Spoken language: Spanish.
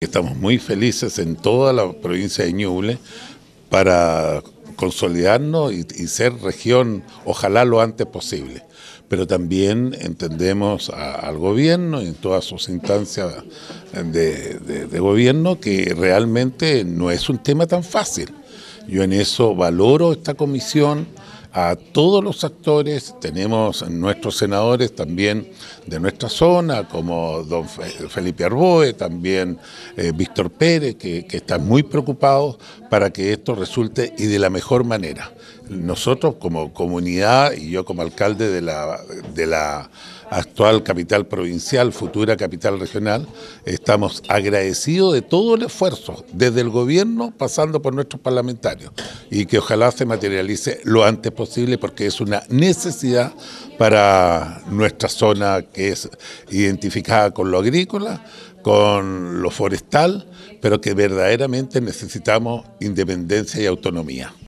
Estamos muy felices en toda la provincia de Ñuble para consolidarnos y, ser región, ojalá lo antes posible. Pero también entendemos al gobierno y en todas sus instancias de gobierno que realmente no es un tema tan fácil. Yo en eso valoro esta comisión a todos los actores, tenemos nuestros senadores también de nuestra zona, como don Felipe Arboe, también eh, Víctor Pérez, que, que están muy preocupados para que esto resulte y de la mejor manera. Nosotros como comunidad y yo como alcalde de la, de la actual capital provincial, futura capital regional, estamos agradecidos de todo el esfuerzo, desde el gobierno pasando por nuestros parlamentarios, y que ojalá se materialice lo antes posible porque es una necesidad para nuestra zona que es identificada con lo agrícola, con lo forestal, pero que verdaderamente necesitamos independencia y autonomía.